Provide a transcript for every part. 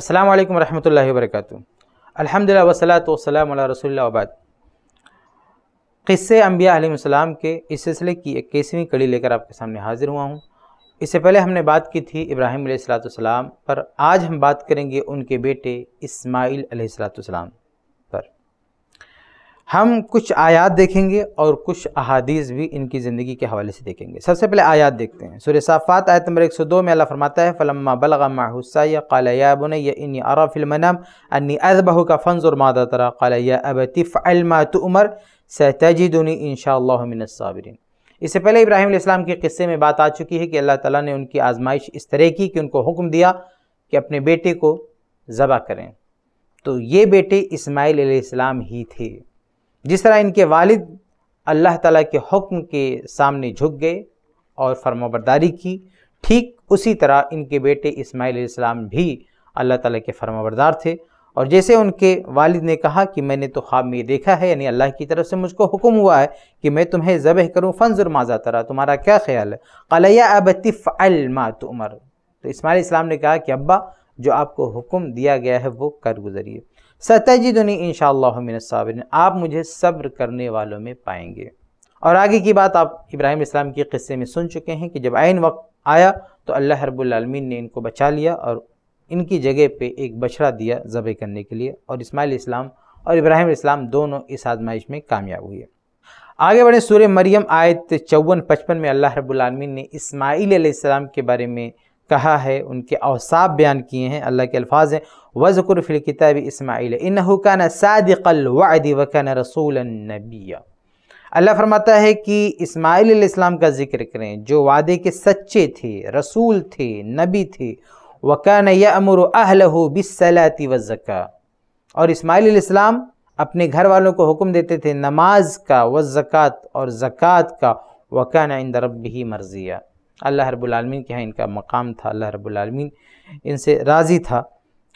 अस्सलाम वालेकुम रहमतुल्लाहि व बरकातहू अल्हम्दुलिल्लाह वसलात वसलाम अला क़स्से अम्बिया के इस सिलसिले की इक्कीसवीं कड़ी लेकर आपके सामने हाज़िर हुआ हूँ इससे पहले हमने बात की थी इब्राहिम सलाम पर आज हम बात करेंगे उनके बेटे इस्माईल सलाम हम कुछ आयात देखेंगे और कुछ अहादीस भी इनकी ज़िंदगी के हवाले से देखेंगे सबसे पहले आयात देखते हैं सुर साफ़ात आयत नंबर एक सौ दो में अला फरमाता है फ़लम्मा बलगा माहुस्सा या काल या या इन आरा अन्नी अजबहू का फ़ंज़ और मादा तरा काल या अबतिफ़ अलमा तो उमर सहतजदनी इन इससे पहले इब्राहिम इस्लाम के किस्से में बात आ चुकी है कि अल्लाह ताला ने उनकी आजमाइश इस तरह की कि उनको हुक्म दिया कि अपने बेटे को ज़बा करें तो ये बेटे इस्माईल इस्लाम ही थे जिस तरह इनके वालिद अल्लाह ताला के हुक्म के सामने झुक गए और फर्माबरदारी की ठीक उसी तरह इनके बेटे इस्माईल इस्लाम भी अल्लाह ताला के फर्माबरदार थे और जैसे उनके वालिद ने कहा कि मैंने तो ख्वाब में देखा है यानी अल्लाह की तरफ से मुझको हुक्म हुआ है कि मैं तुम्हें ज़बह करूँ फ़नजुर माजा तरा तुम्हारा क्या ख्याल है कलैया अब तिफ़ मात उमर तो इस्माईल इस्लाम ने कहा कि अब्बा जो आपको हुक्म दिया गया है वो कर गुजरिए सतजी दुनी इन आप मुझे सब्र करने वालों में पाएंगे और आगे की बात आप इब्राहिम इस्लाम के क़स्से में सुन चुके हैं कि जब आयन वक्त आया तो अल्लाह रबालमीन ने इनको बचा लिया और इनकी जगह पे एक बछड़ा दिया ज़बे करने के लिए और इस्माइल इस्लाम और इब्राहिम इस्लाम दोनों इस आजमाइश में कामयाब हुए आगे बढ़े सूर्य मरियम आयत चौवन पचपन में अल्लाह रबालमीन ने इसमाईल के बारे में कहा है उनके अवसाब बयान किए हैं अल्लाह के अल्फाज हैं वज़कुर फिल किताब इसमाइल इन कान सादिकल वादी वकान रसूल नबिया अल्लाह फरमाता है कि इसमाइल इस्लाम का जिक्र करें जो वादे के सच्चे थे रसूल थे नबी थे वकान यमर अहलहू बिसलाती वज़का और इसमाइल इस्लाम अपने घर वालों को हुक्म देते थे नमाज का व और ज़क़़त का वकान इंद रब ही मर्जिया अल्लाह रब्लमिन के यहाँ इनका मकाम था अल्लाह रब्लमिन इनसे राज़ी था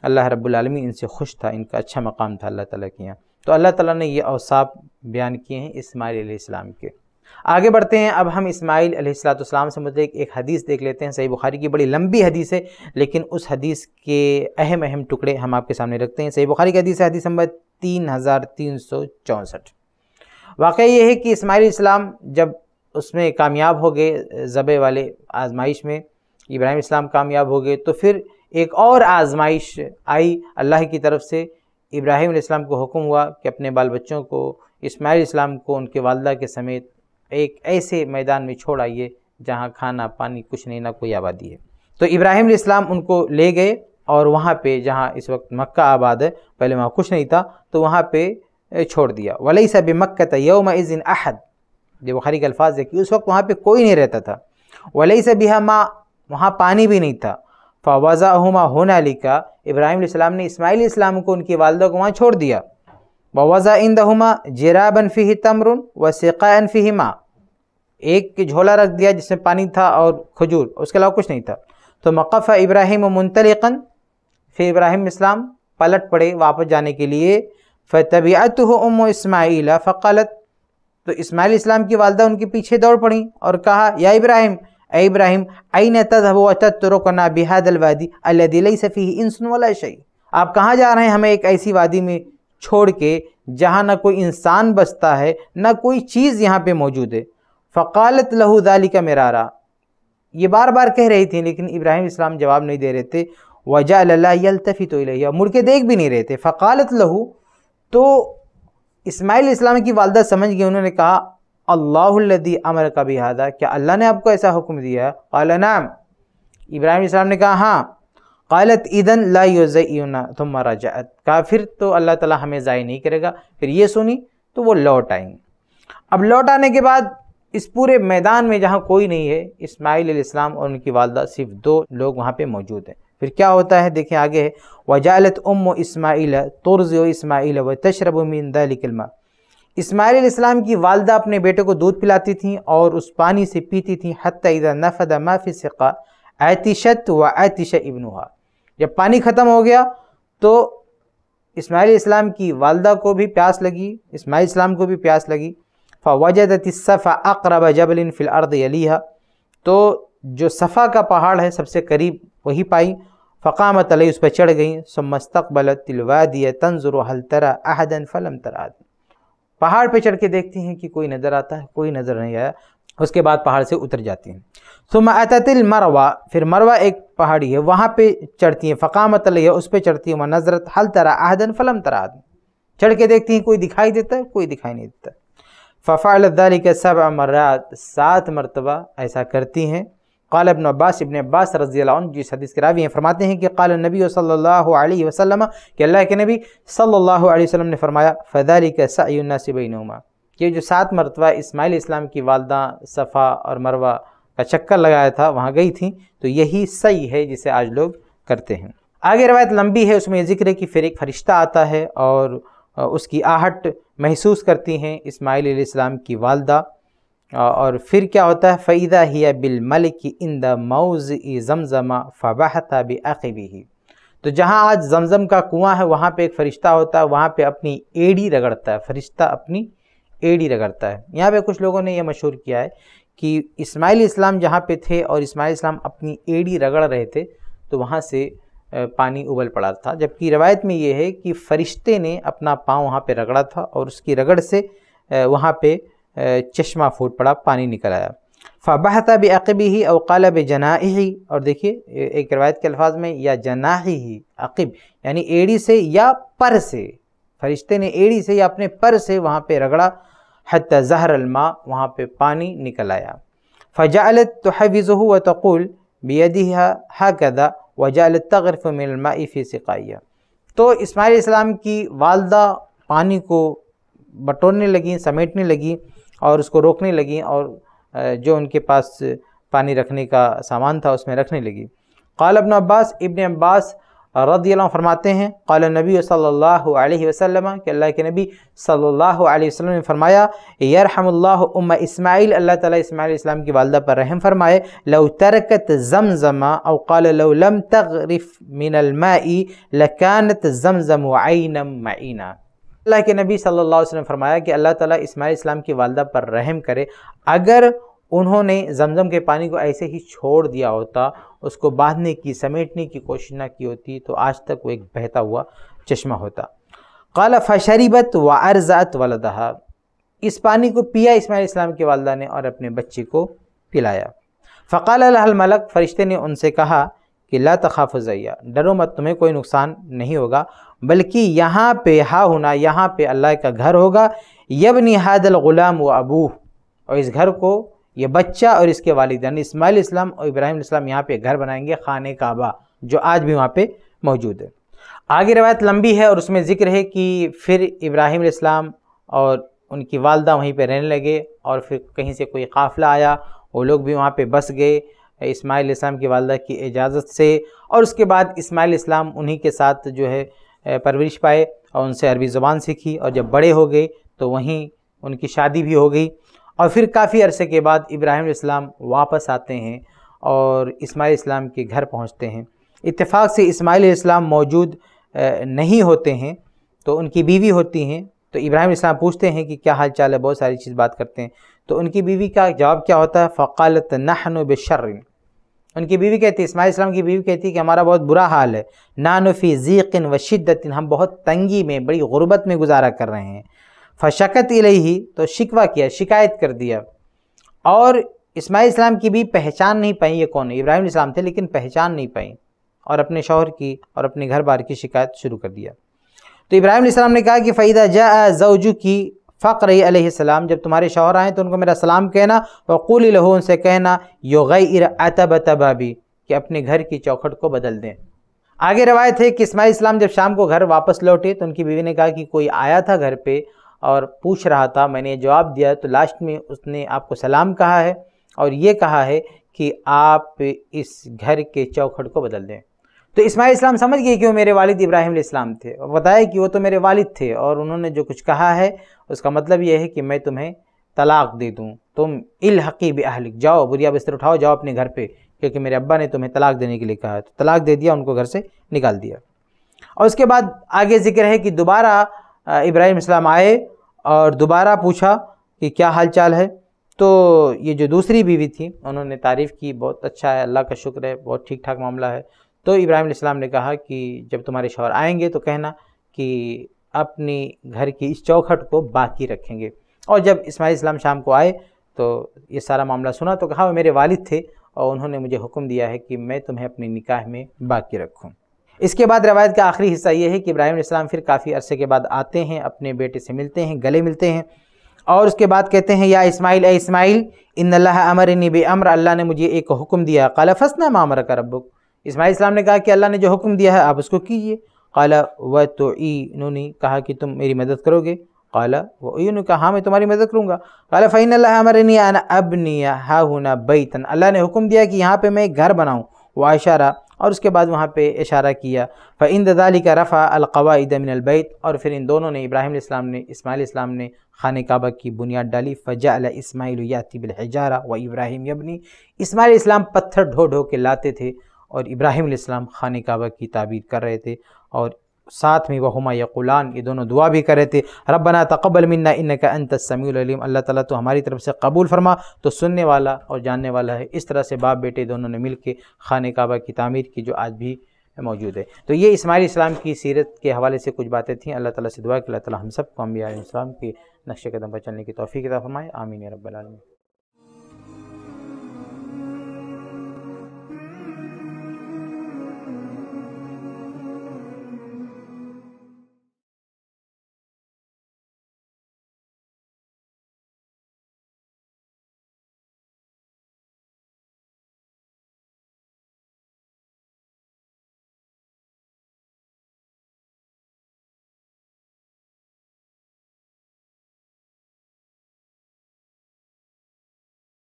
अल्लाह रब्लमिन इनसे खुश था इनका अच्छा मकाम था अल्लाह ताला के यहाँ तो अल्लाह ताला ने ये अवसाफ बयान किए हैं इसमाईल इस्लाम के आगे बढ़ते हैं अब हम इसमाईल से मुझे एक हदीस देख लेते हैं सही बुखारी की बड़ी लंबी हदीस है लेकिन उस हदीस के अहम अहम टुकड़े हम आपके सामने रखते हैं सही बुखारी की हदीस है हदीस नंबर तीन हज़ार तीन सौ चौंसठ वाक़ ये है कि इसमाईल इस्लाम जब उसमें कामयाब हो गए ज़बे वाले आजमाइश में इब्राहिम इस्लाम कामयाब हो गए तो फिर एक और आजमाइश आई अल्लाह की तरफ से इब्राहिम इस्लाम को हुक्म हुआ कि अपने बाल बच्चों को इस्माइल इस्लाम को उनके वालदा के समेत एक ऐसे मैदान में छोड़ आइए जहाँ खाना पानी कुछ नहीं ना कोई आबादी है तो इब्राहिम इस्लाम उनको ले गए और वहाँ पे जहाँ इस वक्त मक्का आबाद है पहले वहाँ कुछ नहीं था तो वहाँ पे छोड़ दिया वलई सब मक्का तय मज़िन अहद ये बुखारी के अल्फाज देखिए उस वक्त वहाँ पे कोई नहीं रहता था वलई से भी माँ वहाँ पानी भी नहीं था फ़ावज़ा हमा होना लिखा इब्राहिम ने इसमाइल इस्लाम को उनकी वालदा को वहाँ छोड़ दिया वज़ा इन दहुमा जराबन फ़ी तमरुन व सिकान फ़ी हिमा एक झोला रख दिया जिसमें पानी था और खजूर उसके अलावा कुछ नहीं था तो मकफ़ इब्राहिम मुंतलकन फिर इब्राहिम इस्लाम पलट पड़े वापस जाने के लिए फ़तबीत हो उम इसमाइल तो इस्माइल इस्लाम की वालदा उनके पीछे दौड़ पड़ी और कहा या इब्राहिम ए इब्राहिम अन तजहबो तत्तरकना बिहाद अलवादी अल्लदिल सफ़ी इंसन वाला शही आप कहाँ जा रहे हैं हमें एक ऐसी वादी में छोड़ के जहाँ ना कोई इंसान बसता है ना कोई चीज़ यहाँ पे मौजूद है फ़कालत लहू दाली का मेरारा ये बार बार कह रही थी लेकिन इब्राहिम इस्लाम जवाब नहीं दे रहे थे वजा अल्लाफ़ी तो मुड़ के देख भी नहीं रहे थे फ़कालत लहू तो इस्माइल इस्लाम की वालदा समझ गई उन्होंने कहा अल्लाहदी अमर का भी हादा क्या अल्लाह ने आपको ऐसा हुक्म दिया है नाम इब्राहिम इस्लाम ने कहा हाँ कालत ईदन ला तुम तुम्हारा जात कहा फिर तो अल्लाह ताला हमें ज़ाय नहीं करेगा फिर ये सुनी तो वो लौट आएंगे अब लौट आने के बाद इस पूरे मैदान में जहाँ कोई नहीं है इस्माईल इस्लाम और उनकी वालदा सिर्फ दो लोग वहाँ पर मौजूद हैं फिर क्या होता है देखें आगे वजालत उम इसमाइल तुरज इसमाइल व तशरब मिंदलमा इसमाइल इस्लाम की वालदा अपने बेटे को दूध पिलाती थी और उस पानी से पीती थी हती नफ़द माफ़ी सिका आतिशत व आतिश इबन जब पानी ख़त्म हो गया तो इसमाइल इस्लाम की वालदा को भी प्यास लगी इसमाइल इस्लाम को भी प्यास लगी फ़वजदत सफ़ा अकरब जबलिन फ़िल अर्द तो जो सफ़ा का पहाड़ है सबसे करीब वही पाई फ़काम तलई उस पर चढ़ गई समस्तबलतलवादिया तंजुर तरा आहदन फ़लम तराद पहाड़ पर चढ़ के देखती हैं कि कोई नज़र आता है कोई नज़र नहीं आया उसके बाद पहाड़ से उतर जाती हैं सुम अतिल मरवा फिर मरवा एक पहाड़ी है वहाँ पे चढ़ती हैं फ़काम है उस पर चढ़ती हैं वह नज़रत हल तरा आहदन फ़लम तराद चढ़ के देखती हैं कोई दिखाई देता है कोई दिखाई नहीं देता फ़फ़ालदाली के सब अमरात सात मरतबा ऐसा करती हैं काल अबन अब्बास इबन अब्बास रजी जिस हदीस के रावी हैं फरमाते हैं कि काल नबी सल्ला वसलम कि अल्लाह के नबी सल्ला वसलम ने फरमाया फ़ैदाली का सयुनासिबीनुमा ये जो सात मरतबा इसमाइल इस्लाम की वालदा सफ़ा और मरवा का चक्कर लगाया था वहाँ गई थी तो यही सही है जिसे आज लोग करते हैं आगे रवायत लंबी है उसमें जिक्र है कि फिर एक फरिश्ता आता है और उसकी आहट महसूस करती हैं इसमाइल इस्लाम की वालदा और फिर क्या होता है फ़ैदा ही बिल मलिक इन द मऊज़ ई जमजमा फ़बाहता बखबी ही तो जहाँ आज जमजम का कुआँ है वहाँ पे एक फ़रिश्ता होता है वहाँ पे अपनी एड़ी रगड़ता है फ़रिश्ता अपनी एड़ी रगड़ता है यहाँ पे कुछ लोगों ने यह मशहूर किया है कि इस्माइल इस्लाम जहाँ पे थे और इस्माइल इस्लाम अपनी एड़ी रगड़ रहे थे तो वहाँ से पानी उबल पड़ा था जबकि रवायत में ये है कि फ़रिश्ते ने अपना पाँव वहाँ पर रगड़ा था और उसकी रगड़ से वहाँ पर चश्मा फूट पड़ा पानी निकल आया भी अकबी ही अवकाल ही और देखिए एक रवायत के अल्फाज में या जनाही ही अकब यानी एड़ी से या पर से फरिश्ते ने एड़ी से या अपने पर से वहाँ पर रगड़ा हत जहर अलमा वहाँ पर पानी निकल आया फ़जालत तहविज़ व तकुल बेदी हा कदा वजाल तगरफ मिलमा फ़ी सिकाइया तो इस्माईल इस्लाम की वालदा पानी को बटोरने लगी समेटने लगी और उसको रोकने लगी और जो उनके पास पानी रखने का सामान था उसमें रखने लगी काल अबन अब्बास इबन अब्बास रदी फरमाते हैं काल नबी सल्ला वसलम कि अल्लाह के नबी सल्ला वसलम ने फरमाया यरहमल्ला उम इसमाइल अल्लाह ताली इसमाइल इस्लाम की वालदा पर रहम फरमाए लव तरकत जम जमा अवकाल लम तगरफ़ मिनलमाई लकानत जम जम आइनम मईना अल्लाह के नबी सल्लल्लाहु अलैहि वसल्लम ने फरमाया कि अल्लाह ताला इस्माइल इस्लाम की वालदा पर रहम करे अगर उन्होंने जमजम के पानी को ऐसे ही छोड़ दिया होता उसको बांधने की समेटने की कोशिश ना की होती तो आज तक वो एक बहता हुआ चश्मा होता काला फशरीबत व अर्जात वालदहा इस पानी को पिया इस्माइल इस्लाम की वालदा ने और अपने बच्चे को पिलाया फ़काल मलक फरिश्ते ने उनसे कहा कि ला तखाफ़ डरो मत तुम्हें कोई नुकसान नहीं होगा बल्कि यहाँ पे हा होना यहाँ पे अल्लाह का घर होगा यब हादल ग़ुलाम व अबू और इस घर को ये बच्चा और इसके वालदान इसमाइल इस्लाम और इब्राहिम इस्लाम यहाँ पे घर बनाएंगे खान काबा जो आज भी वहाँ पे मौजूद है आगे रवायत लंबी है और उसमें ज़िक्र है कि फिर इब्राहिम इस्लाम और उनकी वालदा वहीं पे रहने लगे और फिर कहीं से कोई काफ़िला आया वो लोग भी वहाँ पे बस गए इस्माइल इस्लाम की वालदा की इजाज़त से और उसके बाद इस्माइल इस्लाम उन्हीं के साथ जो है परवरिश पाए और उनसे अरबी ज़बान सीखी और जब बड़े हो गए तो वहीं उनकी शादी भी हो गई और फिर काफ़ी अरसे के बाद इब्राहिम इस्लाम वापस आते हैं और इस्माइल इस्लाम के घर पहुंचते हैं इत्तेफाक से इस्माइल इस्लाम मौजूद नहीं होते हैं तो उनकी बीवी होती हैं तो इब्राहिम इस्लाम पूछते हैं कि क्या हाल चाल है बहुत सारी चीज़ बात करते हैं तो उनकी बीवी का जवाब क्या होता है फ़कालत नहन बशर्र उनकी बीवी कहती है इस्माइल इस्लाम की बीवी कहती है कि हमारा बहुत बुरा हाल है नानफ़ी ज़ीक़िन व शिद्दतिन हम बहुत तंगी में बड़ी गुरबत में गुजारा कर रहे हैं फशकत ही तो शिकवा किया शिकायत कर दिया और इस्माइल इस्लाम की भी पहचान नहीं पाई ये कौन है इब्राहिम इस्लाम थे लेकिन पहचान नहीं पाई और अपने शौहर की और अपने घर बार की शिकायत शुरू कर दिया तो इब्राहिम इस्लाम ने कहा कि फ़ैदा जा जवजू की फ़क्र सलाम जब तुम्हारे शौहर आएँ तो उनको मेरा सलाम कहना वक़ूल लहो उनसे कहना योगिर अतब तबाबी कि अपने घर की चौखट को बदल दें आगे रवायत है कि इसमाई इस्लाम जब शाम को घर वापस लौटे तो उनकी बीवी ने कहा कि कोई आया था घर पे और पूछ रहा था मैंने जवाब दिया तो लास्ट में उसने आपको सलाम कहा है और ये कहा है कि आप इस घर के चौखट को बदल दें तो इस्माईल इस्लाम समझ गए कि वो मेरे वालिद इब्राहिम इस्लाम थे और बताया कि वो तो मेरे वालिद थे और उन्होंने जो कुछ कहा है उसका मतलब ये है कि मैं तुम्हें तलाक दे दूँ तुम इल अहलिक जाओ बुरिया बिस्तर उठाओ जाओ अपने घर पर क्योंकि मेरे अब्बा ने तुम्हें तलाक देने के लिए कहा तो तलाक दे दिया उनको घर से निकाल दिया और उसके बाद आगे जिक्र है कि दोबारा इब्राहिम इस्लाम आए और दोबारा पूछा कि क्या हालचाल है तो ये जो दूसरी बीवी थी उन्होंने तारीफ़ की बहुत अच्छा है अल्लाह का शुक्र है बहुत ठीक ठाक मामला है तो इब्राहिम इस्लाम ने कहा कि जब तुम्हारे शौहर आएंगे तो कहना कि अपनी घर की इस चौखट को बाकी रखेंगे और जब इस्माईल इस्लाम शाम को आए तो ये सारा मामला सुना तो कहा वो हाँ, मेरे वालिद थे और उन्होंने मुझे हुक्म दिया है कि मैं तुम्हें अपने निकाह में बाकी रखूँ इसके बाद रवायत का आखिरी हिस्सा ये है कि इब्राहिम इस्लाम फिर काफ़ी अरसे के बाद आते हैं अपने बेटे से मिलते हैं गले मिलते हैं और उसके बाद कहते हैं या इस्माइल ए इस्माइल इन अल्लाह अमर नब अमर अल्लाह ने मुझे एक हुक्म दिया काला फसना मामर का रब्बुक इसमाही इस्लाम ने कहा कि अल्लाह ने जो हुक्म दिया है आप उसको कीजिए खाला व तो इन्होंने कहा कि तुम मेरी मदद करोगे खाला व इन्होंने कहा हाँ मैं तुम्हारी मदद करूँगा खाला फ़ैन अल्लाह हमारे अब निया हा हुना बैतन अल्लाह ने हुक्म दिया कि यहाँ पर मैं घर बनाऊँ व इशारा और उसके बाद वहाँ पे इशारा किया फ़ैन ददाली का रफ़ा अलकवाद मिनबैत और फिर इन दोनों ने इब्राहिम इस्लाम ने इसमाईल इस्लाम ने खान काबा की बुनियाद डाली फ़जा इसमाईल यातिबिलहजारा व इब्राहिम यबनी इसमाईल इस्लाम पत्थर ढो ढो के लाते थे और इब्राहिम इस्लाम खान काबा की ताबीर कर रहे थे और साथ में वहुमा यकुलान ये दोनों दुआ भी कर रहे थे रबना तकबल मन्ना इन का अन तस्मीम अल्लाह ताला तो हमारी तरफ से कबूल फरमा तो सुनने वाला और जानने वाला है इस तरह से बाप बेटे दोनों ने मिल के खान काबा की तामीर की जो आज भी मौजूद है तो ये इसमाइल इस्लाम की सीरत के हवाले से कुछ बातें थी अल्लाह ताला से दुआ कि अल्लाह ताला हम सब को अम्बिया इस्लाम के नक्श कदम पर चलने की तोफ़ी तरफ हमारे आमीन रबी